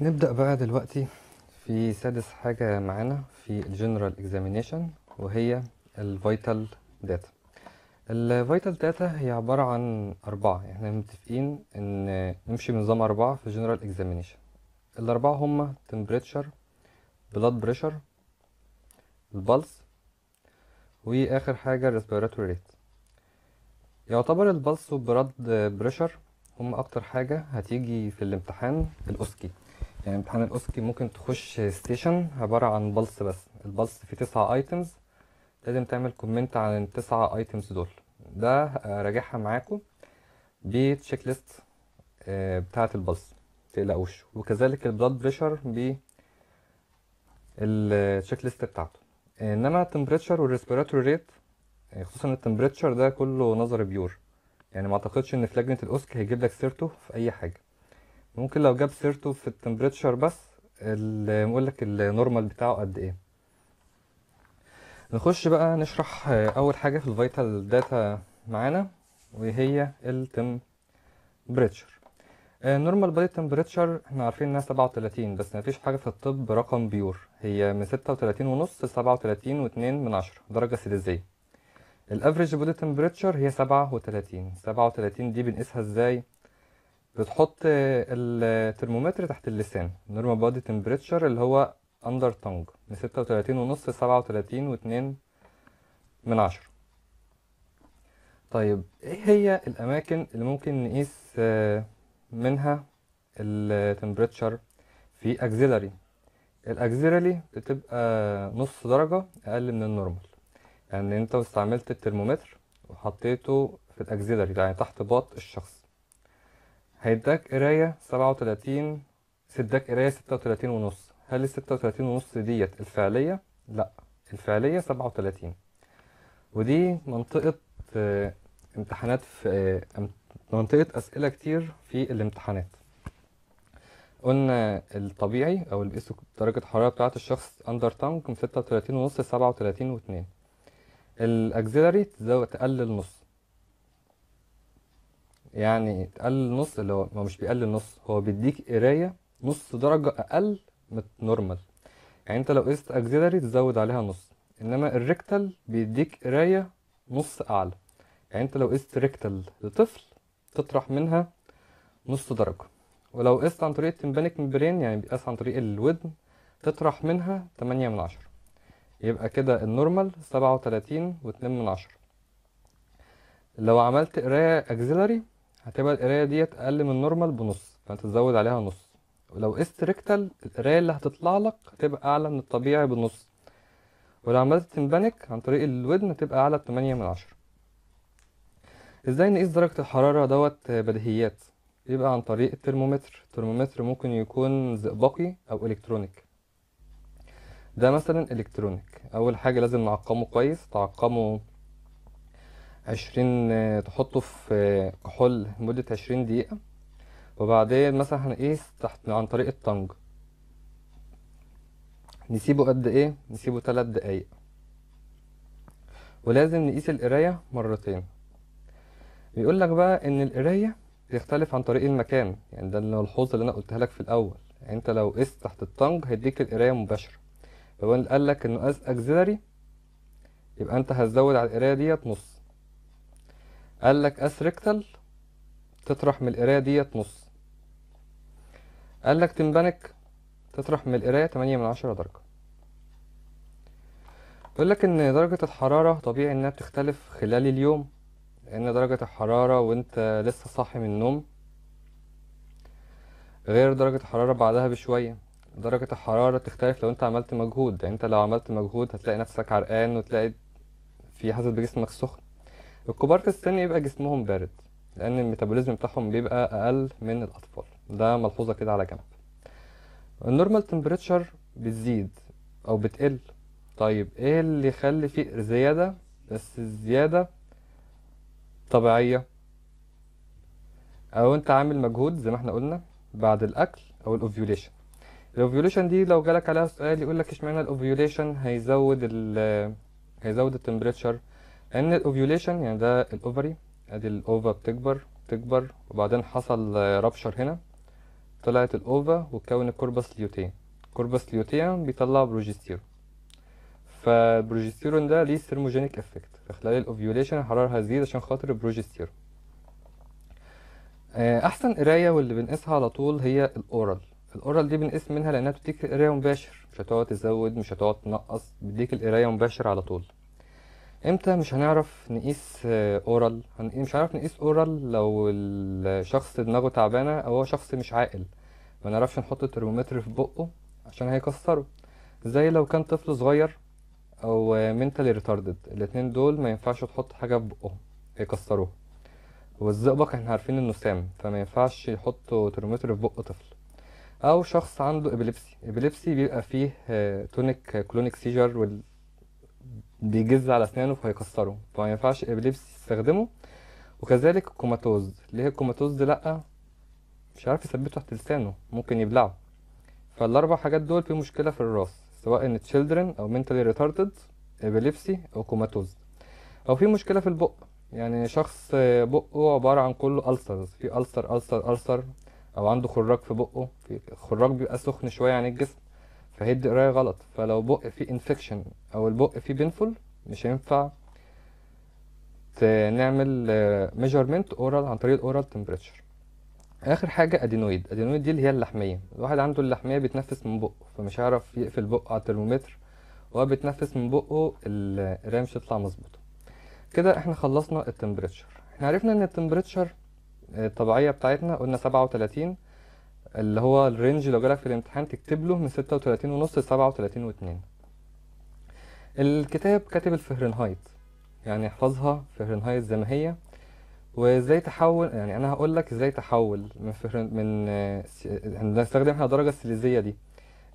نبدأ بقى دلوقتي في سادس حاجة معانا في الجنرال اكزامينيشن وهي الفيتال داتا الفيتال داتا هي عبارة عن أربعة احنا متفقين إن نمشي بنظام أربعة في الجنرال اكزامينيشن الأربعة هما تمبريتشر بلاد بريشر البلس وآخر حاجة respiratory rate يعتبر البلس والبلاد بريشر هم أكتر حاجة هتيجي في الامتحان الأوسكي يعني امتحان الاوسكي ممكن تخش ستيشن عبارة عن بلس بس البلس فيه تسعة ايتمز لازم تعمل كومنت عن التسعة ايتمز دول ده راجعها معاكم بتشيك ليست بتاعة البلس متقلقوش وكذلك البلاد بريشر ب التشيك ليست بتاعته انما التمبريتشر والريسبيراتوري ريت خصوصا التمبريتشر ده كله نظري بيور يعني ما اعتقدش ان في لجنه الاوسك هيجيب لك سيرته في اي حاجه ممكن لو جاب سيرته في التمبريتشر بس بقول لك النورمال بتاعه قد ايه نخش بقى نشرح اول حاجه في الفيتال داتا معانا وهي التمبريتشر النورمال بادي تمبريتشر احنا عارفين انها 37 بس مفيش حاجه في الطب رقم بيور هي من 36 ونص ل 37 واتنين من عشرة درجه سيليزيه الافريج بودي تمبريتشر هي 37 37 دي بنقيسها ازاي بتحط الترمومتر تحت اللسان نورمال بودي تمبريتشر اللي هو اندر تانج من ستة وتلاتين ونص لسبعة وتلاتين واتنين من عشرة طيب ايه هي الاماكن اللي ممكن نقيس آه، منها التمبريتشر في اكزيلاري الاكزيلاري بتبقى نص درجة اقل من النورمال يعني انت استعملت الترمومتر وحطيته في الاكزيلاري يعني تحت باط الشخص هيداك قراية سبعة وتلاتين سداك قراية ستة وتلاتين ونص هل الستة وتلاتين ونص ديت الفعلية؟ لأ الفعلية سبعة وتلاتين ودي منطقة آه، امتحانات في آه، منطقة أسئلة كتير في الامتحانات قلنا الطبيعي أو البيسو درجة الحرارة بتاعة الشخص أندر تانك من ستة وتلاتين ونص لسبعة وتلاتين واتنين الأكزيلري تقلل نص يعني تقلل نص اللي هو مش بيقلل نص هو بيديك قرايه نص درجه اقل من نورمال يعني انت لو قست اكزيلري تزود عليها نص انما الريكتال بيديك قرايه نص اعلى يعني انت لو قست ريكتال لطفل تطرح منها نص درجه ولو قست عن طريق التمبانيك ميمبرين يعني بيقاس عن طريق الودن تطرح منها 8 من عشرة يبقى كده النورمال سبعة وتلاتين واتنين من عشرة لو عملت قراية اكزيلري هتبقى القرايه ديت اقل من النورمال بنص فانت تزود عليها نص ولو قست ريكتال القرايه اللي هتطلع لك هتبقى اعلى من الطبيعي بنص ولو عملت تمبانك عن طريق الودن هتبقى اعلى بتمانية من عشرة ازاي نقيس درجه الحراره دوت بديهيات يبقى عن طريق الترمومتر الترمومتر ممكن يكون زئبقي او الكترونيك ده مثلا الكترونيك اول حاجه لازم نعقمه كويس تعقمه عشرين آه، تحطه في كحول لمدة عشرين دقيقة وبعدين مثلا هنقيس تحت عن طريق الطنج نسيبه قد ايه نسيبه تلات دقايق ولازم نقيس القراية مرتين بيقول لك بقى ان القراية بتختلف عن طريق المكان يعني ده الحوض اللي انا قلتها لك في الاول يعني انت لو قست تحت الطنج هيديك القراية مباشرة لو قال لك انه قاس اكزيلري يبقى انت هتزود على القراية ديت نص قال لك ريكتال تطرح من القراية ديت نص قال لك تمبانك تطرح من القراية 8 من 10 درجة بيقول لك ان درجة الحرارة طبيعي انها بتختلف خلال اليوم لان درجة الحرارة وانت لسه صاحي من النوم غير درجة الحرارة بعدها بشوية درجة الحرارة تختلف لو انت عملت مجهود يعني انت لو عملت مجهود هتلاقي نفسك عرقان وتلاقي في حاسس بجسمك سخن الكبار في السن يبقى جسمهم بارد لأن الميتابوليزم بتاعهم بيبقى أقل من الأطفال ده ملحوظة كده على جنب النورمال تمبريتشر بتزيد أو بتقل طيب إيه اللي يخلي فيه زيادة بس الزيادة طبيعية أو أنت عامل مجهود زي ما احنا قلنا بعد الأكل أو الأوفيوليشن الاوفيوليشن دي لو جالك عليها سؤال يقول لك اشمعنى الاوفيوليشن هيزود ال هيزود التمبريتشر ان الاوفيوليشن يعني ده الاوفري ادي الاوفا بتكبر بتكبر وبعدين حصل رابشر هنا طلعت الاوفا وتكون الكوربس ليوتيا الكوربس ليوتيا بيطلع بروجستيرون فالبروجستيرون ده ليه ثيرموجينيك افكت فخلال الاوفيوليشن الحراره هتزيد عشان خاطر البروجستيرون آه، احسن قرايه واللي بنقيسها على طول هي الاورال الاورال دي بنقيس منها لانها بتديك قرايه مباشر مش هتقعد تزود مش هتقعد تنقص بتديك القرايه مباشر على طول امتى مش هنعرف نقيس اورال مش هنعرف نقيس اورال لو الشخص دماغه تعبانه او هو شخص مش عاقل ما نعرفش نحط الترمومتر في بقه عشان هيكسره زي لو كان طفل صغير او منتالي ريتاردد الاتنين دول ما ينفعش تحط حاجه في بقهم هيكسروه والزئبق احنا عارفين انه سام فما ينفعش يحطوا ترمومتر في بق طفل او شخص عنده ابيليبسي ابيليبسي بيبقى فيه تونيك كلونيك سيجر وال بيجز على اسنانه فهيكسره فما ينفعش ابليبس يستخدمه وكذلك الكوماتوز ليه الكوماتوز لأ مش عارف يثبته تحت لسانه ممكن يبلعه فالاربع حاجات دول في مشكله في الراس سواء ان تشيلدرن او منتالي ريتاردد ابيليبسي او كوماتوز او في مشكله في البق يعني شخص بقه عباره عن كله السرز في السر السر السر او عنده خراج في بقه في خراج بيبقى سخن شويه عن الجسم فهي قرايه غلط فلو بق فيه انفكشن او البق فيه بينفل مش هينفع نعمل ميجرمنت آه، اورال عن طريق الاورال تمبريتشر اخر حاجه ادينويد ادينويد دي اللي هي اللحميه الواحد عنده اللحميه بيتنفس من بقه فمش هيعرف يقفل بقه على الترمومتر وهو بيتنفس من بقه القرايه مش هتطلع مظبوطه كده احنا خلصنا التمبريتشر احنا عرفنا ان التمبريتشر آه، الطبيعيه بتاعتنا قلنا 37 اللي هو الرينج لو جالك في الامتحان تكتب له من 36 ونص ل 37 واتنين الكتاب كاتب الفهرنهايت يعني احفظها فهرنهايت زي ما هي وازاي تحول يعني انا هقول لك ازاي تحول من فهرن من يعني هنستخدم احنا الدرجه السليزيه دي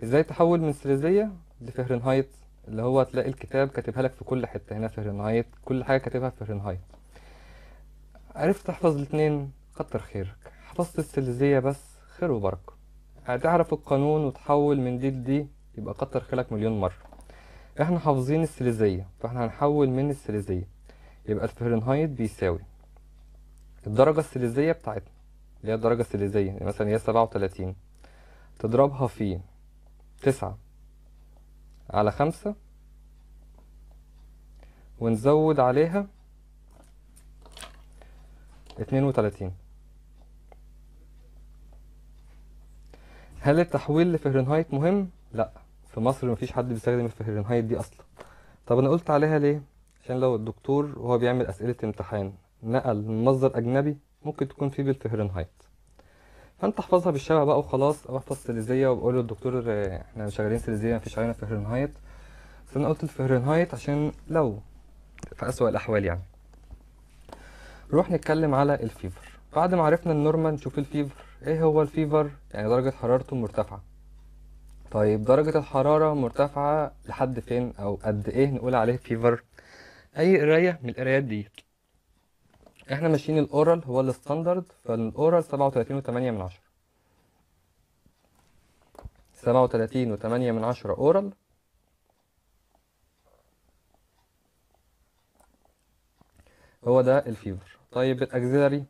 ازاي تحول من سليزيه لفهرنهايت اللي هو تلاقي الكتاب كاتبها لك في كل حته هنا فهرنهايت كل حاجه كاتبها فهرنهايت عرفت تحفظ الاثنين كتر خيرك حفظت السليزيه بس خير وبركة هتعرف القانون وتحول من دي لدي يبقى كتر خيرك مليون مرة احنا حافظين السليزية فاحنا هنحول من السليزية يبقى الفهرنهايت بيساوي الدرجة السليزية بتاعتنا اللي هي الدرجة السليزية يعني مثلا هي سبعة وتلاتين تضربها في تسعة على خمسة ونزود عليها اتنين وتلاتين هل التحويل لفهرنهايت مهم؟ لا في مصر مفيش حد بيستخدم الفهرنهايت دي اصلا طب انا قلت عليها ليه؟ عشان لو الدكتور وهو بيعمل اسئله امتحان نقل من مصدر اجنبي ممكن تكون فيه بالفهرنهايت فانت احفظها بالشبع بقى وخلاص او احفظ سيليزيه وبقول للدكتور احنا شغالين سيليزيه مفيش علينا فهرنهايت بس انا قلت الفهرنهايت عشان لو في اسوأ الاحوال يعني نروح نتكلم على الفيفر بعد ما عرفنا النورمال نشوف الفيفر ايه هو الفيفر يعني درجة حرارته مرتفعة طيب درجة الحرارة مرتفعة لحد فين او قد ايه نقول عليه فيفر اي قراية من القرايات دي احنا ماشيين الاورال هو الستاندرد فالاورال سبعة وتلاتين وتمانية من عشرة سبعة وتلاتين وتمانية من عشرة اورال هو ده الفيفر طيب الاكزيلاري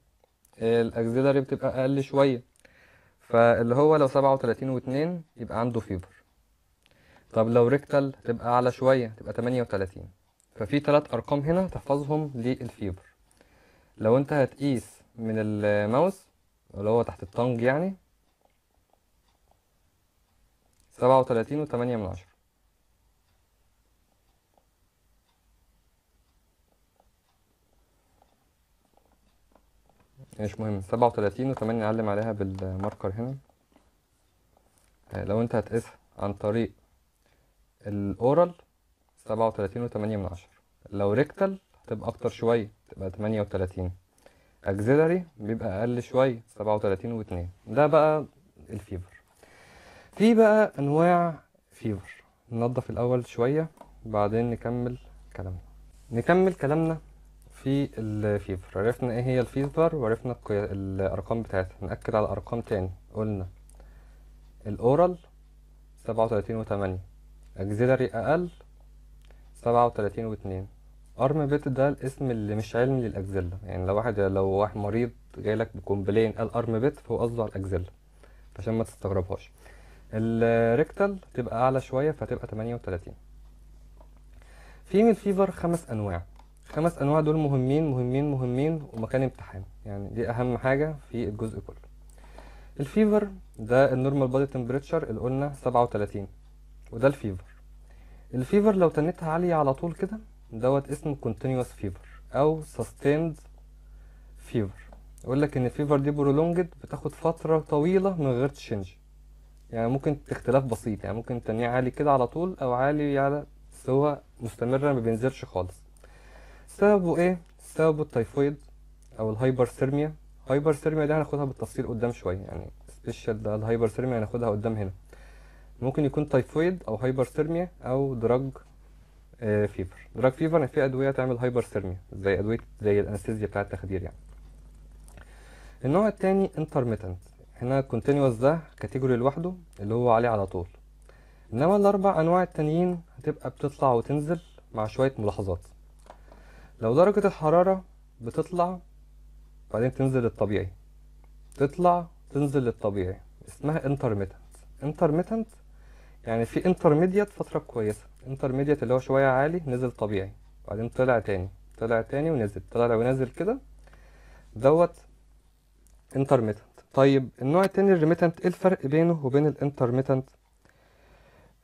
الاكزيلاري بتبقى اقل شويه فاللي هو لو 37 واتنين يبقى عنده فيبر طب لو ريكتال تبقى أعلى شوية تبقى 38 ففي تلات أرقام هنا تحفظهم للفيبر لو أنت هتقيس من الماوس اللي هو تحت الطنج يعني سبعة وتلاتين وتمانية من عشرة مش مهم سبعة وتلاتين وكمان نعلم عليها بالماركر هنا آه، لو انت هتقيسها عن طريق الاورال سبعة وتلاتين وتمانية من عشرة لو ريكتال هتبقى اكتر شوية تبقى تمانية وتلاتين أكزيلاري بيبقى اقل شوية سبعة وتلاتين واتنين ده بقى الفيفر في بقى انواع فيفر ننضف الاول شوية وبعدين نكمل كلامنا نكمل كلامنا في الفيفر عرفنا ايه هي الفيفر وعرفنا الارقام بتاعتها نأكد على ارقام تاني قلنا الاورال سبعة وتلاتين وتمانية اكزيلاري اقل سبعة وتلاتين واتنين ارم بيت ده الاسم اللي مش علمي للاكزيلا يعني لو واحد لو واحد مريض جايلك بكومبلين قال ارم بيت فهو قصده على الاكزيلا عشان ما تستغربهاش الريكتال تبقى اعلى شويه فتبقى 38 فيميل فيفر خمس انواع خمس انواع دول مهمين مهمين مهمين ومكان امتحان يعني دي اهم حاجه في الجزء كله الفيفر ده النورمال بادي تمبريتشر اللي قلنا 37 وده الفيفر الفيفر لو تنتها عاليه على طول كده دوت اسمه كونتينوس فيفر او سستيند فيفر يقول لك ان الفيفر دي برولونجد بتاخد فتره طويله من غير تشنج يعني ممكن اختلاف بسيط يعني ممكن تنيه عالي كده على طول او عالي على سوا مستمره ما بينزلش خالص سببه ايه سببه التيفويد او الهايبرثيرميا هايبرثيرميا دي هناخدها بالتفصيل قدام شويه يعني سبيشال ده الهايبرثيرميا هناخدها قدام هنا ممكن يكون تيفويد او هايبرثيرميا او دراج آه فيفر دراج فيفر يعني في ادويه تعمل هايبرثيرميا زي ادويه زي الانستيزيا بتاع التخدير يعني النوع التاني انترميتنت هنا كونتينوس ده كاتيجوري لوحده اللي هو عليه على طول انما الاربع انواع التانيين هتبقى بتطلع وتنزل مع شويه ملاحظات لو درجة الحرارة بتطلع بعدين تنزل للطبيعي تطلع تنزل للطبيعي اسمها انترميتنت انترميتنت يعني في intermediate فترة كويسة intermediate اللي هو شوية عالي نزل طبيعي بعدين طلع تاني طلع تاني ونزل طلع ونزل كده دوت انترميتنت طيب النوع التاني الريميتنت ايه الفرق بينه وبين الانترميتنت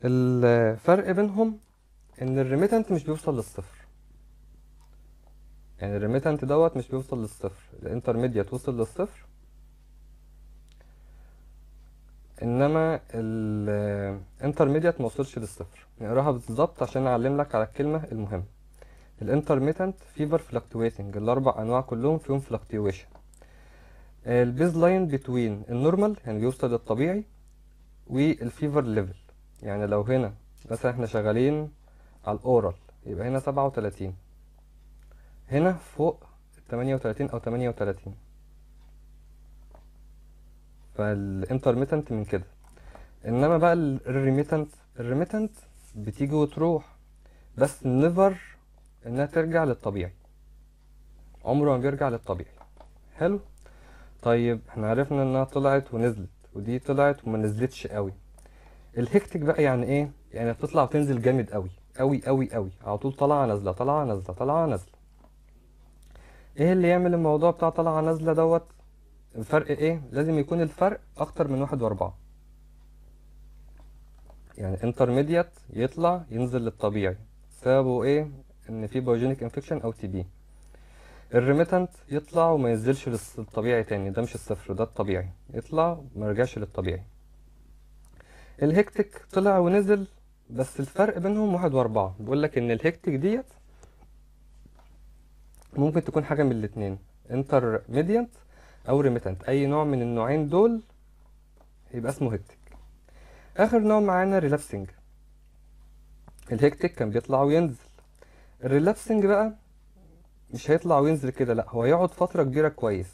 الفرق بينهم ان الريميتنت مش بيوصل للصفر يعني الريميتنت دوت مش بيوصل للصفر الانترميديت وصل للصفر انما الانترميديت ما وصلش للصفر نقراها يعني بالظبط عشان اعلم لك على الكلمه المهمه الانترميتنت فيفر فلكتويتنج الاربع انواع كلهم فيهم فلكتويشن البيز لاين بتوين النورمال يعني بيوصل للطبيعي والفيفر ليفل يعني لو هنا مثلا احنا شغالين على الاورال يبقى هنا سبعة وتلاتين هنا فوق تمانية وتلاتين أو تمانية وتلاتين فالانترميتنت من كده انما بقى الريميتنت الريميتنت بتيجي وتروح بس نيفر انها ترجع للطبيعي عمره ما بيرجع للطبيعي حلو طيب احنا عرفنا انها طلعت ونزلت ودي طلعت وما نزلتش قوي الهكتك بقى يعني ايه يعني بتطلع وتنزل جامد قوي قوي قوي قوي على طول طالعه نازله طالعه نازله طالعه نازله ايه اللي يعمل الموضوع بتاع طلعه نازلة دوت الفرق ايه لازم يكون الفرق اكتر من واحد واربعة يعني انترميديت يطلع ينزل للطبيعي سببه ايه ان في بايوجينيك انفكشن او تي بي الريميتنت يطلع وما ينزلش للطبيعي تاني ده مش الصفر ده الطبيعي يطلع وما يرجعش للطبيعي الهكتك طلع ونزل بس الفرق بينهم واحد واربعة بيقول لك ان الهكتك ديت ممكن تكون حاجة من الاتنين انتر ميديانت او ريميتنت اي نوع من النوعين دول يبقى اسمه هيكتيك اخر نوع معانا ريلابسنج الهيكتيك كان بيطلع وينزل الريلابسنج بقى مش هيطلع وينزل كده لا هو يقعد فترة كبيرة كويس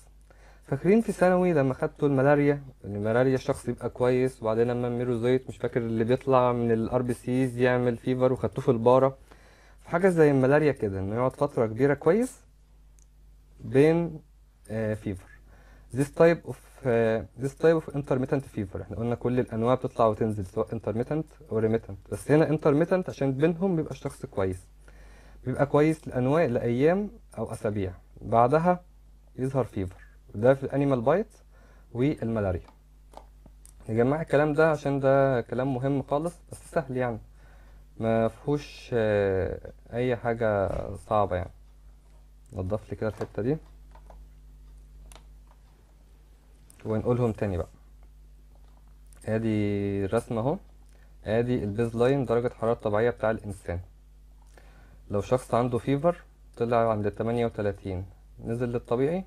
فاكرين في ثانوي لما خدتوا الملاريا الملاريا الشخص يبقى كويس وبعدين لما الميروزيت مش فاكر اللي بيطلع من الار بي سيز يعمل فيفر وخدتوه في البارة حاجة زي الملاريا كده انه يقعد فترة كبيرة كويس بين فيفر آه، this type of ذيس آه، this type of intermittent fever احنا قلنا كل الانواع بتطلع وتنزل سواء intermittent او remittent بس هنا intermittent عشان بينهم بيبقى الشخص كويس بيبقى كويس لانواع لايام او اسابيع بعدها يظهر فيفر ده في الانيمال بايت والملاريا نجمع الكلام ده عشان ده كلام مهم خالص بس سهل يعني ما فيهوش آه، اي حاجه صعبه يعني نضف لي كده الحته دي ونقولهم تاني بقى ادي الرسمه اهو ادي البيز لاين درجه حراره طبيعيه بتاع الانسان لو شخص عنده فيفر طلع عند 38 نزل للطبيعي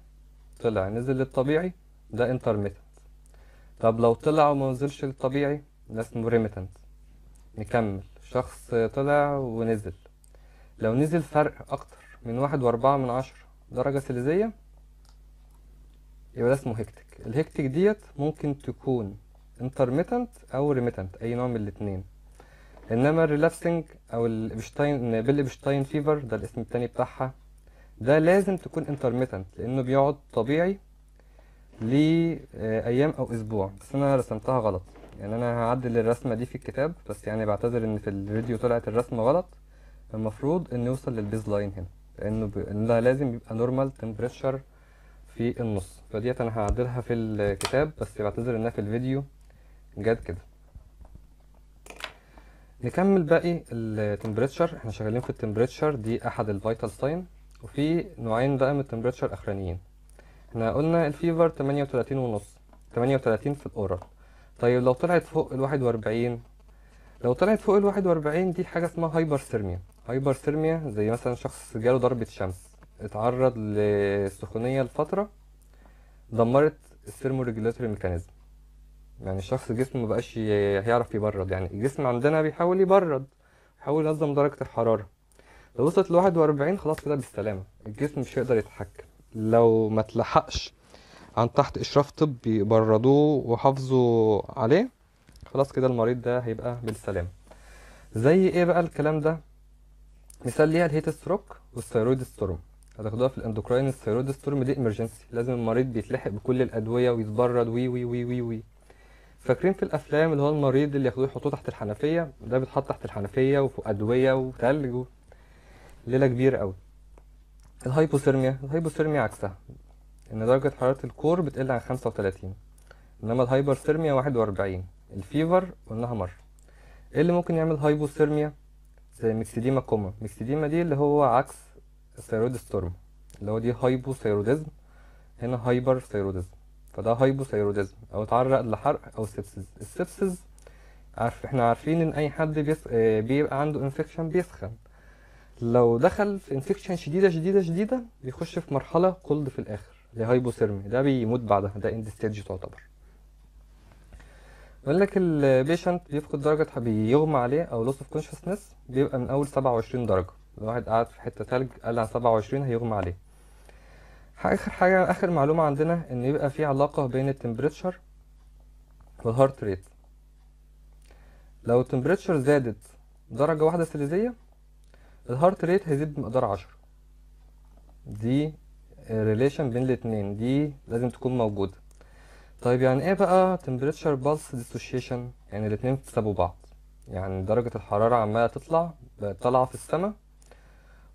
طلع نزل للطبيعي ده انترميتنت طب لو طلع وما نزلش للطبيعي ده اسمه ريميتنت نكمل شخص طلع ونزل لو نزل فرق اكتر من واحد واربعة من عشرة درجة سيليزية يبقى ده اسمه هكتك الهكتك ديت ممكن تكون انترميتنت او ريميتنت اي نوع من الاتنين انما الريلابسنج او الابشتاين بالابشتاين فيفر ده الاسم التاني بتاعها ده لازم تكون انترميتنت لانه بيقعد طبيعي لايام او اسبوع بس انا رسمتها غلط يعني انا هعدل الرسمه دي في الكتاب بس يعني بعتذر ان في الفيديو طلعت الرسمه غلط المفروض ان يوصل للبيز لاين هنا لانه ب... لا لازم يبقى نورمال تمبريتشر في النص فديت انا هعدلها في الكتاب بس بعتذر انها في الفيديو جت كده نكمل باقي التمبريتشر احنا شغالين في التمبريتشر دي احد الفيتال ساين وفي نوعين بقى من التمبريتشر اخرانيين احنا قلنا الفيفر 38 ونص 38 في الاورال طيب لو طلعت فوق ال 41 لو طلعت فوق ال 41 دي حاجه اسمها هايبر ثيرميا هايبر ثيرميا زي مثلا شخص جاله ضربه شمس اتعرض للسخونيه لفتره دمرت الثيرمو ريجوليتوري ميكانيزم يعني الشخص جسمه مبقاش هيعرف يبرد يعني الجسم عندنا بيحاول يبرد بيحاول ينظم درجه الحراره لو وصلت ل 41 خلاص كده بالسلامه الجسم مش هيقدر يتحكم لو ما تلحقش عن تحت اشراف طبي بردوه وحافظوا عليه خلاص كده المريض ده هيبقى بالسلام زي ايه بقى الكلام ده مثال ليها الهيت ستروك والثيرويد ستورم هتاخدوها في الاندوكراين الثيرويد ستورم دي امرجنسي لازم المريض بيتلحق بكل الادويه ويتبرد وي وي وي وي وي فاكرين في الافلام اللي هو المريض اللي ياخدوه يحطوه تحت الحنفيه ده بيتحط تحت الحنفيه وفوق ادويه وتلج و... ليله كبيره قوي الهايبوثيرميا الهايبوثيرميا عكسها ان درجه حراره الكور بتقل عن 35 انما الهايبرثيرميا 41 الفيفر قلناها مرة ايه اللي ممكن يعمل هايبوثيرميا زي ميكسيديما كوما ميكسيديما دي اللي هو عكس الثيرويد ستورم اللي هو دي هايبوثيروديزم هنا هايبر ثيروديزم فده هايبوثيروديزم او اتعرق لحرق او سيبسز السيبسز عارف احنا عارفين ان اي حد بيس... آه، بيبقى عنده انفكشن بيسخن لو دخل في انفكشن شديده شديده شديده بيخش في مرحله كولد في الاخر اللي هي ده بيموت بعدها ده اند ستيج تعتبر يقول لك البيشنت بيفقد درجة بيغمى عليه أو لوس اوف كونشسنس بيبقى من أول 27 درجة لو واحد قعد في حتة تلج قال عن 27 هيغمى عليه آخر حاجة آخر معلومة عندنا إن يبقى في علاقة بين التمبريتشر والهارت ريت لو التمبريتشر زادت درجة واحدة سيليزية الهارت ريت هيزيد بمقدار عشرة دي ريليشن بين الاتنين دي لازم تكون موجودة طيب يعني ايه بقى temperature pulse dissociation يعني الاتنين بتسابوا بعض يعني درجة الحرارة عمالة تطلع طالعة في السماء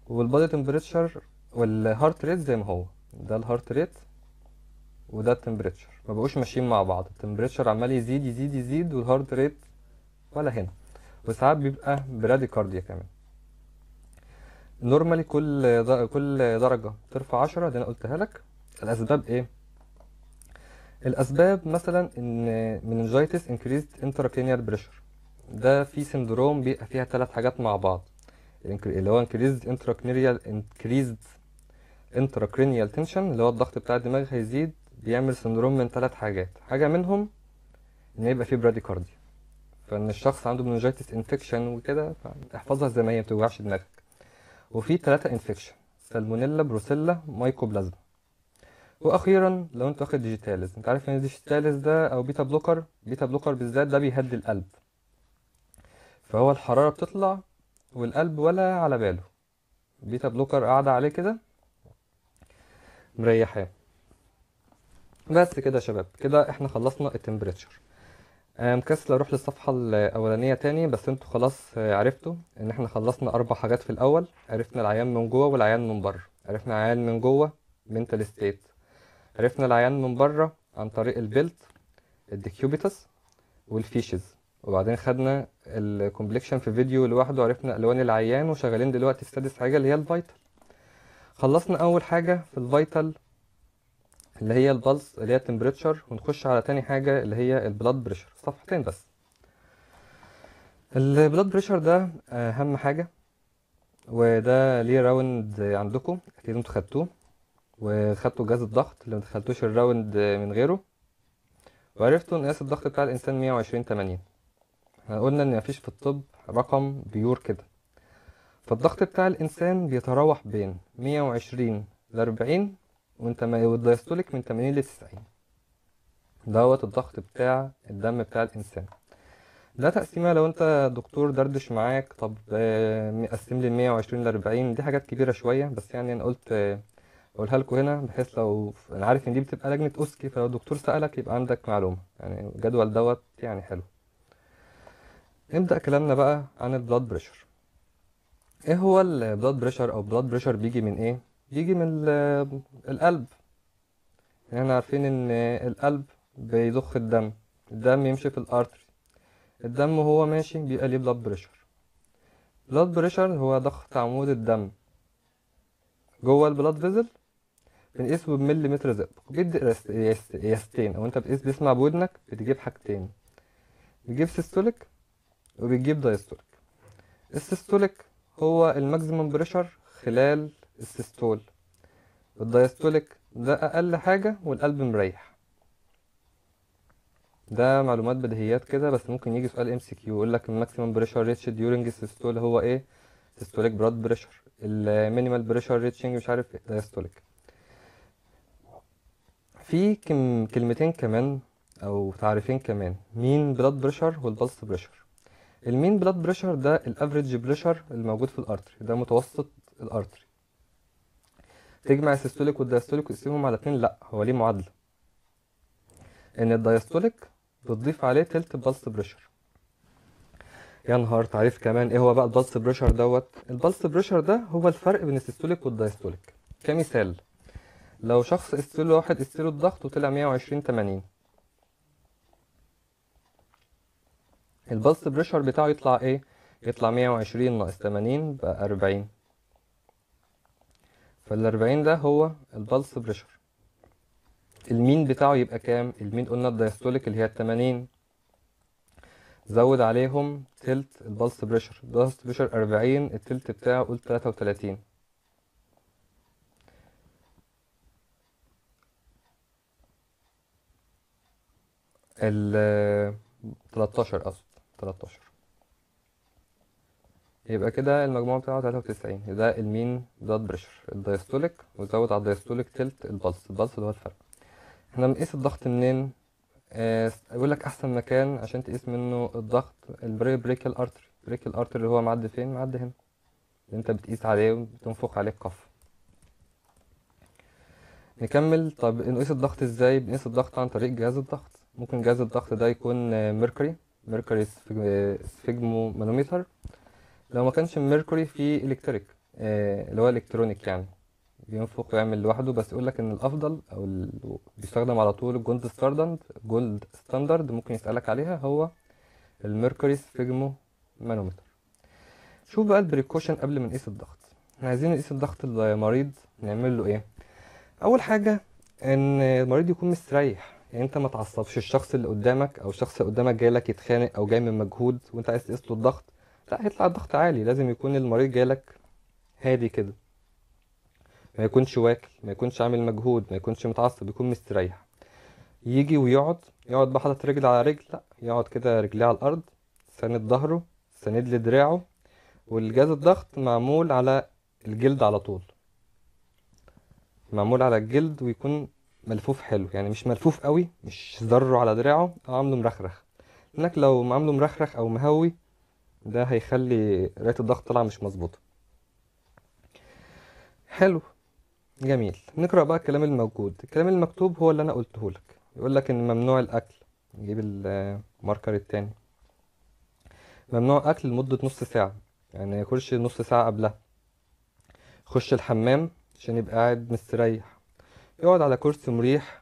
والبادي تمبريتشر والهارت ريت زي ما هو ده الهارت ريت وده التمبريتشر ما بقوش ماشيين مع بعض التمبريتشر عمال يزيد يزيد يزيد والهارت ريت ولا هنا وساعات بيبقى براديكارديا كمان نورمالي كل كل درجه ترفع عشرة دي انا قلتها لك الاسباب ايه الاسباب مثلا ان منجيتس increased intracranial pressure ده في سندروم بيبقى فيها ثلاث حاجات مع بعض اللي هو increased intracranial increased intracranial tension اللي هو الضغط بتاع الدماغ هيزيد بيعمل سندروم من ثلاث حاجات حاجه منهم ان يبقى فيه براديكارديا فان الشخص عنده meningitis انفكشن وكده فاحفظها زي ما هي ما توجعش دماغك وفي ثلاثه انفكشن سالمونيلا بروسيلا مايكوبلازما واخيرا لو انت واخد ديجيتاليز انت عارف ان يعني الديجيتاليز ده او بيتا بلوكر بيتا بلوكر بالذات ده بيهدي القلب فهو الحراره بتطلع والقلب ولا على باله بيتا بلوكر قاعده عليه كده مريحاه بس كده يا شباب كده احنا خلصنا التمبريتشر مكسل اروح للصفحه الاولانيه تاني بس انتوا خلاص آه، عرفتوا ان احنا خلصنا اربع حاجات في الاول عرفنا العيان من جوه والعيان من بره عرفنا العيان من جوه منتال ستيت عرفنا العيان من بره عن طريق البيلت الديكيوبيتس والفيشز وبعدين خدنا الكومبليكشن في فيديو لوحده عرفنا الوان العيان وشغالين دلوقتي سادس حاجه اللي هي الفايتال خلصنا اول حاجه في الفايتال اللي هي البلس اللي هي التمبريتشر ونخش على تاني حاجه اللي هي البلاد بريشر صفحتين بس البلاد بريشر ده اهم حاجه وده ليه راوند عندكم اكيد انتوا خدتوه وخدته جهاز الضغط اللي ما دخلتوش الراوند من غيره وعرفتوا نقاس الضغط بتاع الانسان 120 80 قلنا ان مفيش في الطب رقم بيور كده فالضغط بتاع الانسان بيتراوح بين 120 ل 40 وانت ما والدايستوليك من 80 ل 90 دوت الضغط بتاع الدم بتاع الانسان ده تقسيمه لو انت دكتور دردش معاك طب آه، قسم لي 120 ل 40 دي حاجات كبيره شويه بس يعني انا قلت آه، اقولها لكم هنا بحيث لو انا عارف ان دي بتبقى لجنه اوسكي فلو الدكتور سالك يبقى عندك معلومه يعني الجدول دوت يعني حلو نبدا كلامنا بقى عن البلاد بريشر ايه هو البلاد بريشر او بلاد بريشر بيجي من ايه بيجي من القلب يعني احنا عارفين ان القلب بيضخ الدم الدم يمشي في الارتري الدم وهو ماشي بيبقى ليه بلاد بريشر بلاد بريشر هو ضغط عمود الدم جوه البلاد فيزل بنقيسه بمليمتر زئبق بيدي قياستين او انت بتقيس بتسمع بودنك بتجيب حاجتين بتجيب سيستوليك وبتجيب دايستوليك السيستوليك هو الماكسيمم بريشر خلال السيستول الدايستوليك ده اقل حاجه والقلب مريح ده معلومات بديهيات كده بس ممكن يجي سؤال ام سي كيو يقول لك الماكسيمم بريشر ريتش ديورنج السيستول هو ايه سيستوليك براد بريشر المينيمال بريشر ريتشنج مش عارف ايه دايستوليك في كم كلمتين كمان او تعريفين كمان مين بلاد بريشر والبلس بريشر المين بلاد بريشر ده الافريج بريشر الموجود في الارتري ده متوسط الارتري تجمع السيستوليك والدايستوليك وتقسمهم على اتنين لا هو ليه معادله ان الدايستوليك بتضيف عليه تلت بلس بريشر يا نهار تعريف كمان ايه هو بقى البلس بريشر دوت البلس بريشر ده هو الفرق بين السيستوليك والدايستوليك كمثال لو شخص قستله واحد قستله الضغط وطلع 120 80 البلس بريشر بتاعه يطلع ايه يطلع 120 ناقص 80 بقى 40 فال 40 ده هو البلس بريشر المين بتاعه يبقى كام المين قلنا الدايستوليك اللي هي ال 80 زود عليهم تلت البلس بريشر البلس بريشر 40 التلت بتاعه قول 33 ال 13 قصد 13 يبقى كده المجموع بتاعه 93 ده المين بلاد بريشر الدايستوليك وزود على الدايستوليك تلت البلس البلس اللي هو الفرق احنا بنقيس الضغط منين آه لك احسن مكان عشان تقيس منه الضغط البري بريكال ارتري بريكال ارتري اللي هو معدي فين معدي هنا اللي انت بتقيس عليه وتنفخ عليه القف نكمل طب نقيس الضغط ازاي بنقيس الضغط عن طريق جهاز الضغط ممكن جهاز الضغط ده يكون ميركوري ميركوري سفيجمو مانوميتر لو ما كانش ميركوري في الكتريك آه، اللي هو الكترونيك يعني بينفخ ويعمل لوحده بس يقول لك ان الافضل او بيستخدم على طول الجولد ستاندرد جولد ستاندرد ممكن يسالك عليها هو الميركوري سفيجمو مانوميتر شوف بقى البريكوشن قبل ما نقيس الضغط احنا عايزين نقيس الضغط المريض نعمل له ايه اول حاجه ان المريض يكون مستريح يعني انت ما تعصبش الشخص اللي قدامك او الشخص اللي قدامك جاي لك يتخانق او جاي من مجهود وانت عايز تقيس له الضغط لا هيطلع الضغط عالي لازم يكون المريض جاي لك هادي كده ما يكونش واكل ما يكونش عامل مجهود ما يكونش متعصب يكون مستريح يجي ويقعد يقعد بقى حاطط رجل على رجل لا يقعد كده رجليه على الارض ساند ظهره ساند لدراعه والجهاز الضغط معمول على الجلد على طول معمول على الجلد ويكون ملفوف حلو يعني مش ملفوف قوي مش ذره على دراعه او آه، عامله مرخرخ انك لو عامله مرخرخ او مهوي ده هيخلي رايه الضغط طالعه مش مظبوطه حلو جميل نقرا بقى الكلام الموجود الكلام المكتوب هو اللي انا قلته لك يقول لك ان ممنوع الاكل نجيب الماركر التاني ممنوع اكل لمده نص ساعه يعني ما نص ساعه قبلها خش الحمام عشان يبقى قاعد مستريح يقعد على كرسي مريح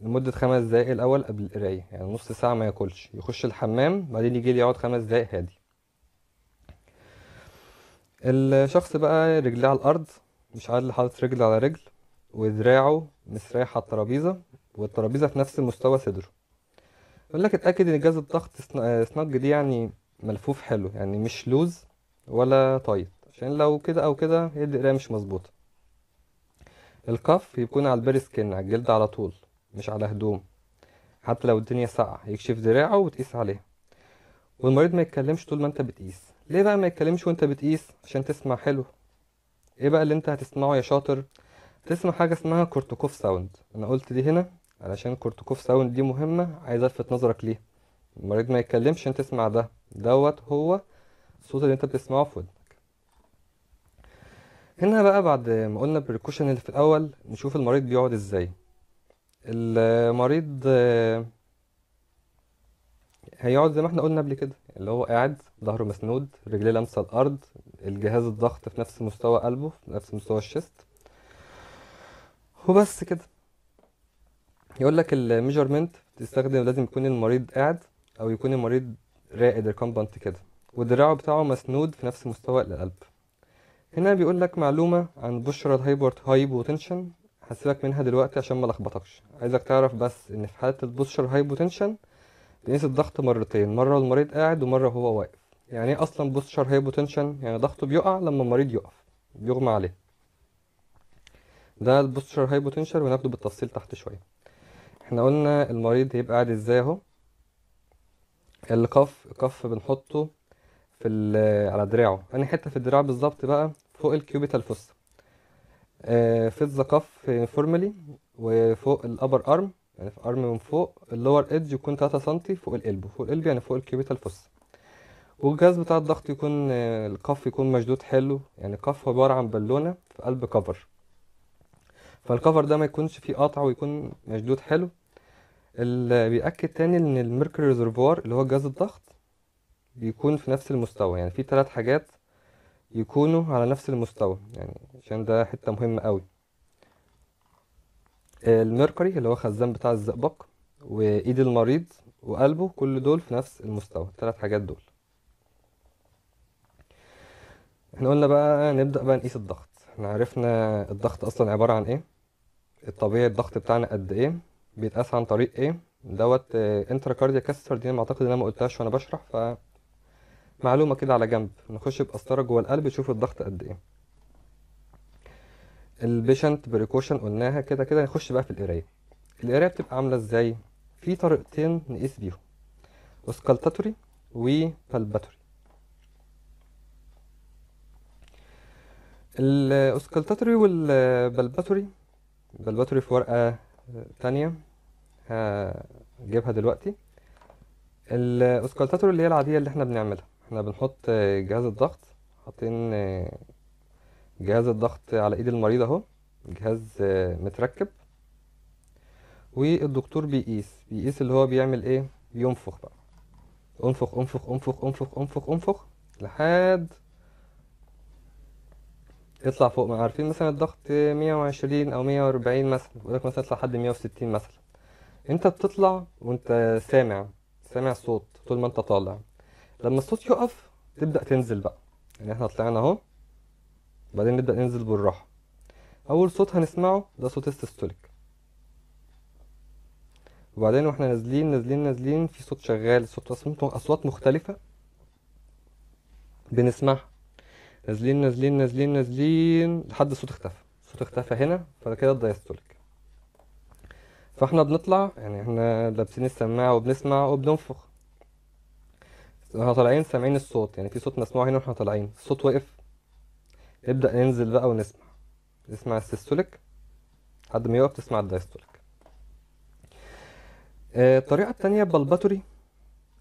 لمدة خمس دقايق الأول قبل القراية يعني نص ساعة ما ياكلش يخش الحمام بعدين يجي لي يقعد خمس دقايق هادي الشخص بقى رجليه على الأرض مش عادل حاطط رجل على رجل وذراعه مسرايح على الترابيزة والترابيزة في نفس مستوى صدره يقول لك اتأكد ان جهاز الضغط سناج آه، دي يعني ملفوف حلو يعني مش لوز ولا طايت عشان لو كده او كده هي القراية مش مظبوطة الكف يكون على البير سكين على الجلد على طول مش على هدوم حتى لو الدنيا ساقعة يكشف ذراعه وتقيس عليه والمريض ما يتكلمش طول ما انت بتقيس ليه بقى ما يتكلمش وانت بتقيس عشان تسمع حلو ايه بقى اللي انت هتسمعه يا شاطر تسمع حاجة اسمها كورتوكوف ساوند انا قلت دي هنا علشان كورتوكوف ساوند دي مهمة عايز الفت نظرك ليه المريض ما يتكلمش عشان تسمع ده دوت هو الصوت اللي انت بتسمعه في ودنك هنا بقى بعد ما قلنا البريكوشن اللي في الأول نشوف المريض بيقعد ازاي المريض آه، هيقعد زي ما احنا قلنا قبل كده اللي هو قاعد ظهره مسنود رجليه لامسه الارض الجهاز الضغط في نفس مستوى قلبه في نفس مستوى الشست وبس كده يقول لك الميجرمنت بتستخدم لازم يكون المريض قاعد او يكون المريض راقد الكومبانت كده ودراعه بتاعه مسنود في نفس مستوى القلب هنا بيقول لك معلومة عن بوشرال هايبرت هايبوتنشن هسيبك منها دلوقتي عشان ما لخبطكش عايزك تعرف بس ان في حالة البوشرال هايبوتنشن تقيس الضغط مرتين مرة المريض قاعد ومرة وهو واقف يعني ايه اصلا بوشرال هايبوتنشن يعني ضغطه بيقع لما المريض يقف بيغمى عليه ده البوستشر هايبوتنشر وناخده بالتفصيل تحت شوية احنا قلنا المريض هيبقى قاعد ازاي اهو القف القف بنحطه في آه، على دراعه أنهي يعني حتة في الدراع بالظبط بقى فوق الكيوبيتال فوس آه في الزقاف فورمالي وفوق الأبر أرم يعني في أرم من فوق اللور إدج يكون 3 سم فوق القلب فوق القلب يعني فوق الكيوبيتال فوس والجهاز بتاع الضغط يكون آه القف يكون مشدود حلو يعني قف عبارة عن بالونة في قلب كفر فالكفر ده ما يكونش فيه قطع ويكون مشدود حلو اللي بيأكد تاني ان الميركوري ريزرفوار اللي هو جهاز الضغط يكون في نفس المستوى يعني في ثلاث حاجات يكونوا على نفس المستوى يعني عشان ده حتة مهمة قوي الميركوري اللي هو خزان بتاع الزئبق وايد المريض وقلبه كل دول في نفس المستوى الثلاث حاجات دول احنا قلنا بقى نبدأ بقى نقيس الضغط احنا عرفنا الضغط اصلا عبارة عن ايه الطبيعي الضغط بتاعنا قد ايه بيتقاس عن طريق ايه دوت انتراكارديا كاستر دي انا اعتقد ان انا ما قلتهاش وانا بشرح ف معلومه كده على جنب نخش بقسطره جوه القلب نشوف الضغط قد ايه البيشنت بريكوشن قلناها كده كده نخش بقى في القرايه القرايه بتبقى عامله ازاي في طريقتين نقيس بيهم اسكالتاتوري وبالباتوري الاسكالتاتوري والبالباتوري البالباتوري في ورقه تانية هجيبها دلوقتي الاسكالتاتوري اللي هي العاديه اللي احنا بنعملها احنا بنحط جهاز الضغط حاطين آه، جهاز الضغط على ايد المريض اهو جهاز آه، متركب والدكتور بيقيس بيقيس اللي هو بيعمل ايه بينفخ بقى انفخ انفخ انفخ انفخ انفخ انفخ لحد يطلع فوق ما عارفين مثلا الضغط مية وعشرين او مية واربعين مثلا بيقولك مثلا اطلع لحد مية وستين مثلا انت بتطلع وانت سامع سامع صوت طول ما انت طالع لما الصوت يقف تبدا تنزل بقى يعني احنا طلعنا اهو بعدين نبدا ننزل بالراحه اول صوت هنسمعه ده صوت السيستوليك وبعدين واحنا نازلين نازلين نازلين في صوت شغال صوت اصوات مختلفه بنسمعها نازلين نازلين نازلين نازلين لحد الصوت اختفى الصوت اختفى هنا كده الدايستوليك فاحنا بنطلع يعني احنا لابسين السماعه وبنسمع وبننفخ احنا طالعين سامعين الصوت يعني في صوت مسموع هنا واحنا طالعين الصوت واقف نبدأ ننزل بقى ونسمع نسمع السيستوليك لحد ما يوقف تسمع الدايستوليك آه، الطريقة التانية بالباتوري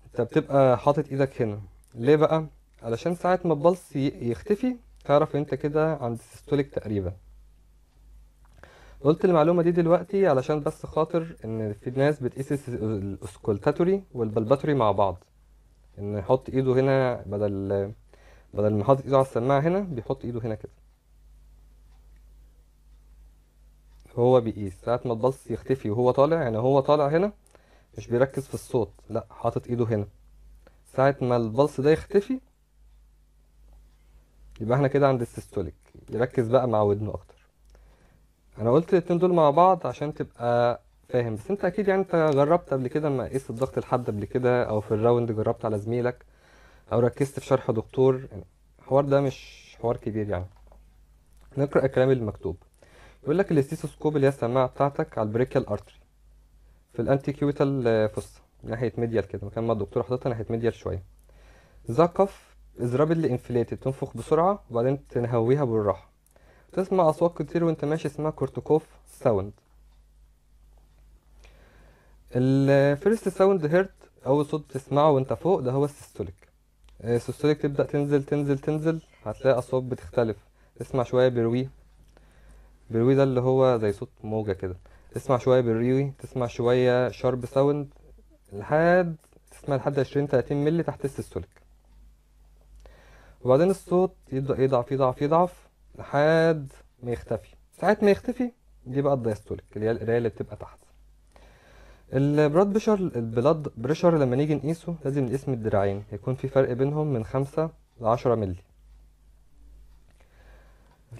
انت بتبقى حاطط ايدك هنا ليه بقى علشان ساعة ما البلس يختفي تعرف انت كده عند السيستوليك تقريبا قلت المعلومة دي دلوقتي علشان بس خاطر ان في ناس بتقيس الاسكولتاتوري والبلباتوري مع بعض ان يحط ايده هنا بدل بدل ما حاطط ايده على السماعه هنا بيحط ايده هنا كده هو بيقيس ساعة ما الباص يختفي وهو طالع يعني هو طالع هنا مش بيركز في الصوت لا حاطط ايده هنا ساعة ما الباص ده يختفي يبقى احنا كده عند السيستوليك يركز بقى مع ودنه اكتر انا قلت الاتنين دول مع بعض عشان تبقى فاهم بس انت اكيد يعني انت جربت قبل كده لما قست الضغط لحد قبل كده او في الراوند جربت على زميلك او ركزت في شرح دكتور يعني الحوار ده مش حوار كبير يعني نقرا الكلام المكتوب يقول لك الاستيثوسكوب اللي هي السماعه بتاعتك على البريكيال ارتري في الانتي كيوتال آه، ناحيه ميديال كده مكان ما الدكتور حاططها ناحيه ميديال شويه زقف كف از رابيدلي انفليتد تنفخ بسرعه وبعدين تنهويها بالراحه تسمع اصوات كتير وانت ماشي اسمها كورتوكوف ساوند الفيرست ساوند هيرت اول صوت بتسمعه وانت فوق ده هو السيستوليك آه، السيستوليك تبدا تنزل تنزل تنزل هتلاقي اصوات بتختلف اسمع شويه بروي بروي ده اللي هو زي صوت موجه كده تسمع شويه بروي تسمع شويه شارب ساوند لحد تسمع لحد 20 30 مللي تحت السيستوليك وبعدين الصوت يبدا يضعف يضعف يضعف لحد ما يختفي ساعات ما يختفي دي بقى الدايستوليك اللي هي القرايه اللي بتبقى تحت البلاد بريشر البلاد بريشر لما نيجي نقيسه لازم نقيس من الدراعين هيكون في فرق بينهم من خمسة لعشرة مللي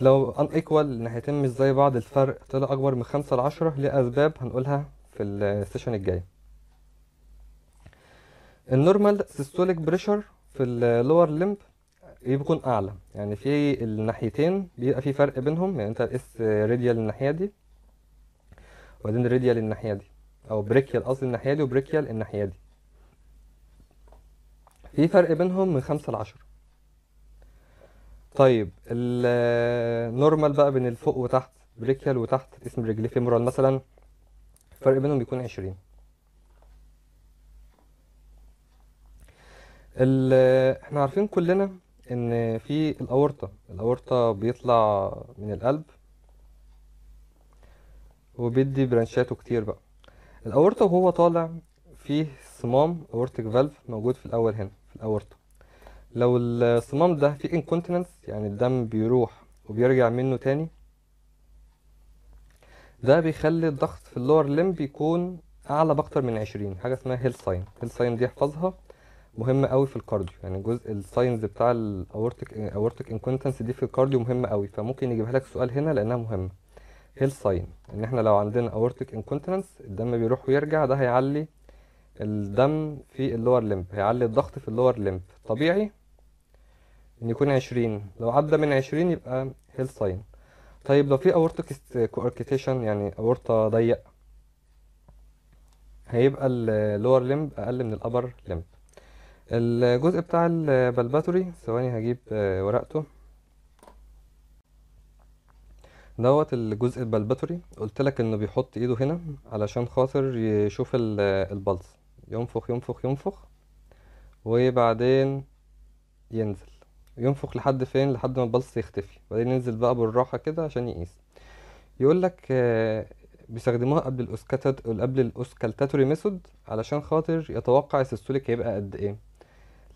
لو ان ايكوال الناحيتين مش زي بعض الفرق طلع اكبر من خمسة لعشرة لأسباب هنقولها في السيشن الجاي النورمال سيستوليك بريشر في اللور لمب إيه بيكون اعلى يعني في الناحيتين بيبقى في فرق بينهم يعني انت تقيس راديال الناحيه دي وبعدين راديال الناحيه دي او بريكيال قصدي الناحيه دي وبريكيال الناحيه دي في فرق بينهم من خمسة لعشرة طيب النورمال بقى بين الفوق وتحت بريكيال وتحت اسم رجلي فيمورال مثلا الفرق بينهم بيكون عشرين احنا عارفين كلنا ان في الاورطه الاورطه بيطلع من القلب وبيدي برانشاته كتير بقى الاورطه وهو طالع فيه صمام اورتيك فالف موجود في الاول هنا في الاورطه لو الصمام ده فيه انكونتيننس يعني الدم بيروح وبيرجع منه تاني ده بيخلي الضغط في اللور لمب يكون اعلى باكتر من عشرين حاجه اسمها هيل ساين هيل ساين دي احفظها مهمه قوي في الكارديو يعني جزء الساينز بتاع الاورتيك اورتيك انكونتنس دي في الكارديو مهمه قوي فممكن يجيبها لك سؤال هنا لانها مهمه هيل ساين ان احنا لو عندنا اورتيك انكونتيننس الدم بيروح ويرجع ده هيعلي الدم في اللور ليمب هيعلي الضغط في اللور ليمب طبيعي ان يكون عشرين لو عدى من عشرين يبقى هيل ساين طيب لو في اورتيك كوركيتيشن يعني اورطة ضيق هيبقى اللور ليمب اقل من الابر ليمب الجزء بتاع البلباتوري ثواني هجيب آه، ورقته دوت الجزء البلبتوري قلت لك انه بيحط ايده هنا علشان خاطر يشوف البلس ينفخ ينفخ ينفخ وبعدين ينزل ينفخ لحد فين لحد ما البلس يختفي وبعدين ينزل بقى بالراحه كده عشان يقيس يقول لك آه، بيستخدموها قبل الاسكالتاتوري ميثود علشان خاطر يتوقع السيستوليك هيبقى قد ايه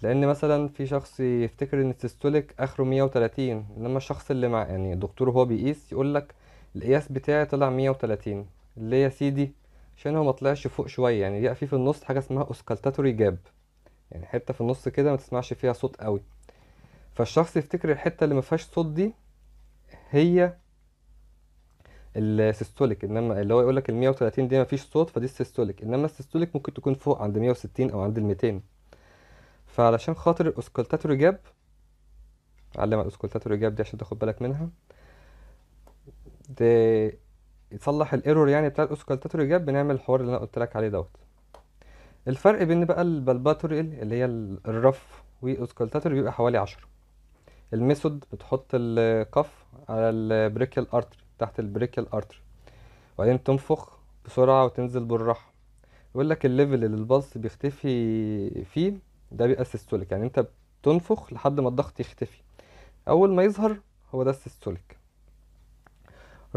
لان مثلا في شخص يفتكر ان السيستوليك اخره 130 انما الشخص اللي مع يعني الدكتور هو بيقيس يقول لك القياس بتاعي طلع 130 ليه يا سيدي عشان هو ما طلعش فوق شويه يعني بيبقى في في النص حاجه اسمها اوسكالتاتوري جاب يعني حته في النص كده ما تسمعش فيها صوت قوي فالشخص يفتكر الحته اللي ما فيهاش صوت دي هي السيستوليك انما اللي هو يقول لك ال 130 دي ما فيش صوت فدي السيستوليك انما السيستوليك ممكن تكون فوق عند 160 او عند ال 200 فعلشان خاطر الاسكولتاتو جاب علم الاسكولتاتو جاب دي عشان تاخد بالك منها ده يصلح الايرور يعني بتاع الاسكولتاتو جاب بنعمل الحوار اللي انا قلت لك عليه دوت الفرق بين بقى البلباتوري اللي هي الرف والاسكولتاتور بيبقى حوالي عشرة الميثود بتحط القف على البريكيال ارتر تحت البريكيال ارتر وبعدين تنفخ بسرعة وتنزل بالراحة يقول لك الليفل اللي البلس بيختفي فيه ده بيبقى سيستوليك يعني انت بتنفخ لحد ما الضغط يختفي اول ما يظهر هو ده السيستوليك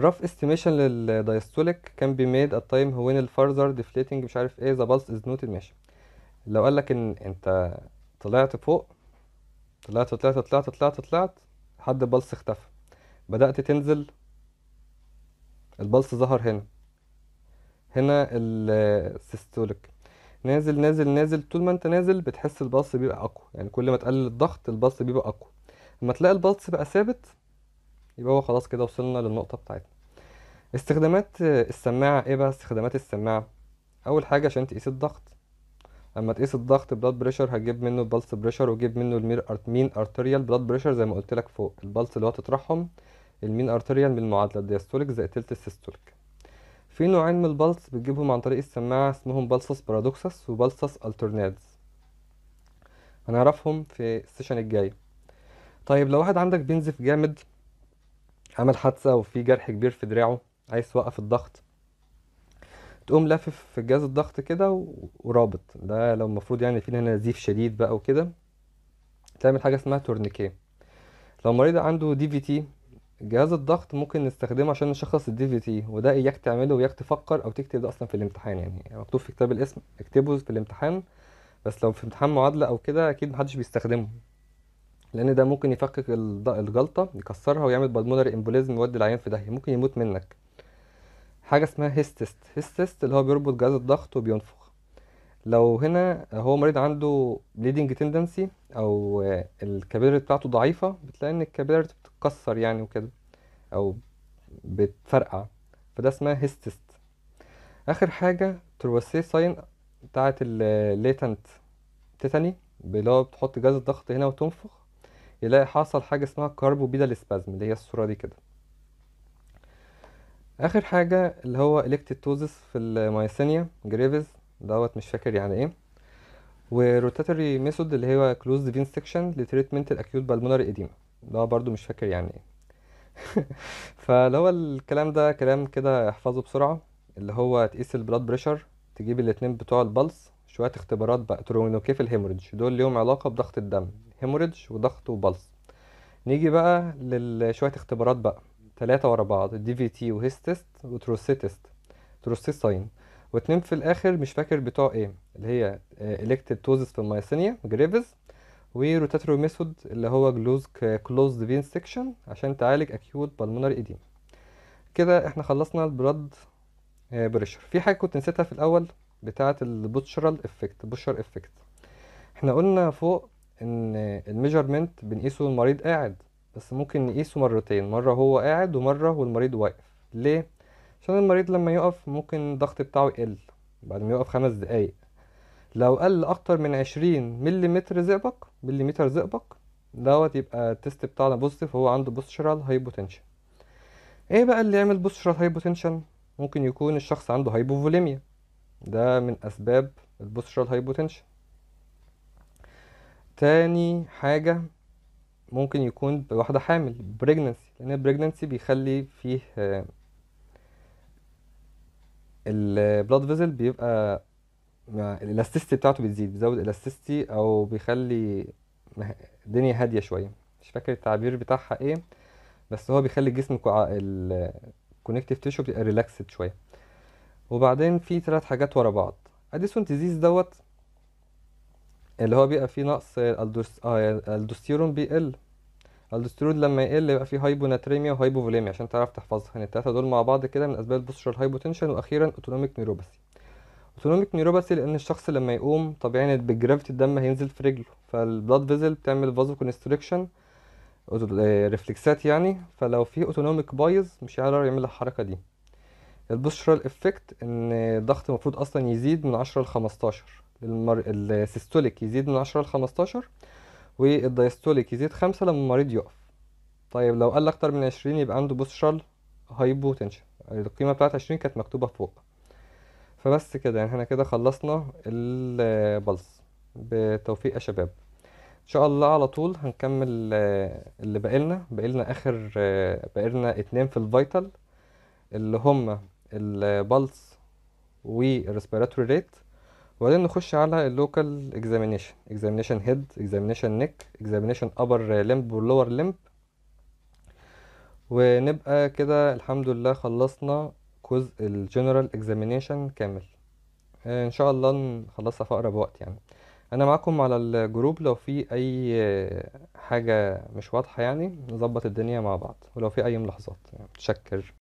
rough estimation للدايستوليك can be made at time when the further deflating مش عارف ايه the pulse is noted ماشي لو قال لك ان انت طلعت فوق طلعت طلعت طلعت طلعت طلعت لحد البلس اختفى بدأت تنزل البلس ظهر هنا هنا السيستوليك نازل نازل نازل طول ما انت نازل بتحس البلس بيبقى اقوى يعني كل ما تقلل الضغط البلس بيبقى اقوى اما تلاقي البلس بقى ثابت يبقى هو خلاص كده وصلنا للنقطه بتاعتنا استخدامات السماعه ايه بقى استخدامات السماعه اول حاجه عشان تقيس الضغط اما تقيس الضغط بلاد بريشر هتجيب منه البلس بريشر وتجيب منه المير مين ارتريال بلاد بريشر زي ما قلت لك فوق البلس اللي هو تترحم المين ارتريال من المعادله الديستوليك زائد تلت السيستوليك في نوعين من البلس بتجيبهم عن طريق السماعة اسمهم بلسس بارادوكسس وبلسس الترنادز هنعرفهم في السيشن الجاي طيب لو واحد عندك بينزف جامد عمل حادثة وفي جرح كبير في دراعه عايز توقف الضغط تقوم لافف في جهاز الضغط كده ورابط ده لو المفروض يعني في هنا نزيف شديد بقى وكده تعمل حاجة اسمها تورنيكيه لو مريض عنده دي في تي جهاز الضغط ممكن نستخدمه عشان نشخص الدي في تي وده اياك تعمله واياك تفكر او تكتب ده اصلا في الامتحان يعني. يعني مكتوب في كتاب الاسم اكتبه في الامتحان بس لو في امتحان معادله او كده اكيد محدش بيستخدمه لان ده ممكن يفكك الجلطه يكسرها ويعمل بالمونر امبوليزم يودي العيان في داهيه ممكن يموت منك حاجه اسمها هيستست هيستست اللي هو بيربط جهاز الضغط وبينفخ لو هنا هو مريض عنده بليدنج تندنسي او الكابيلاري بتاعته ضعيفه بتلاقي ان الكابيلاري بتتكسر يعني وكده او بتفرقع فده اسمها هيستست اخر حاجه تروسي ساين بتاعه الليتنت تيتاني اللي هو بتحط جهاز الضغط هنا وتنفخ يلاقي حصل حاجه اسمها بيدال سبازم اللي هي الصوره دي كده اخر حاجه اللي هو الكتيتوزس في المايسينيا جريفز دوت مش فاكر يعني ايه وروتاتوري ميثود اللي هو كلوزد فين سكشن لتريتمنت الاكيوت بالمونري اديما اللي هو برضه مش فاكر يعني ايه فاللي هو الكلام ده كلام كده احفظه بسرعة اللي هو تقيس البلاد بريشر تجيب الاتنين بتوع البلس شوية اختبارات بقى ترون الهيموريدج دول ليهم علاقة بضغط الدم هيموريدج وضغط وبلس نيجي بقى لشوية اختبارات بقى تلاتة ورا بعض دي في تي وهيستست تروسي ساين واتنين في الآخر مش فاكر بتوع ايه اللي هي الكتد آه، توزس في المايسينيا جريفز وروتاتوري ميثود اللي هو جلوز كلوزد فين سكشن عشان تعالج اكيوت بالمونار اديم كده احنا خلصنا البلاد آه، بريشر في حاجه كنت نسيتها في الاول بتاعه البوتشرال افكت بوشر افكت احنا قلنا فوق ان الميجرمنت بنقيسه المريض قاعد بس ممكن نقيسه مرتين مرة هو قاعد ومرة والمريض واقف ليه؟ عشان المريض لما يقف ممكن الضغط بتاعه يقل بعد ما يقف خمس دقايق لو قل أكتر من عشرين متر زئبق مليمتر زئبق دوت يبقى التست بتاعنا بوزيتيف هو عنده بوستشرال هايبوتنشن ايه بقى اللي يعمل بوستشرال هايبوتنشن ممكن يكون الشخص عنده هايبوفوليميا ده من اسباب البوستشرال هايبوتنشن تاني حاجه ممكن يكون بواحده حامل بريجننسي لان البريجننسي بيخلي فيه آه، البلاد فيزل بيبقى ما الالاستيستي بتاعته بتزيد بيزود الاستيستي او بيخلي الدنيا هاديه شويه مش فاكر التعبير بتاعها ايه بس هو بيخلي الجسم الكونكتيف تيشو بيبقى ريلاكسد شويه وبعدين في ثلاث حاجات ورا بعض اديسون ديزيز دوت اللي هو بيبقى فيه نقص آه، الدوستيرون بيقل الدسترود لما يقل يبقى فيه هايبوناتريميا وهايبوفوليميا عشان تعرف تحفظها يعني الثلاثه دول مع بعض كده من اسباب البوستشر هايبوتنشن واخيرا اوتونوميك نيوروباثي اوتونوميك نيوروباثي لان الشخص لما يقوم طبيعي ان بالجرافيتي الدم هينزل في رجله فالبلاد فيزل بتعمل فازو كونستريكشن ريفلكسات يعني فلو في اوتونوميك بايظ مش هيعرف يعمل الحركه دي البوسترال افكت ان الضغط المفروض اصلا يزيد من 10 ل 15 المر... السيستوليك يزيد من 10 ل 15 والدايستوليك يزيد 5 لما المريض يقف طيب لو قل اكتر من 20 يبقى عنده بوسترال هايبوتنشن القيمه بتاعت 20 كانت مكتوبه فوق فبس كده يعني احنا كده خلصنا البلس بتوفيق يا شباب ان شاء الله على طول هنكمل آه، اللي بقالنا لنا اخر آه، لنا اتنين في الفيتال اللي هما البلس والريسبيراتوري ريت وبعدين نخش على اللوكال اكزامينيشن اكزامينيشن هيد اكزامينيشن نيك اكزامينيشن ابر لمب ولور لمب ونبقى كده الحمد لله خلصنا جزء الجنرال اكزامينيشن كامل آه، ان شاء الله نخلصها في اقرب وقت يعني انا معاكم على الجروب لو في اي حاجه مش واضحه يعني نظبط الدنيا مع بعض ولو في اي ملاحظات يعني متشكر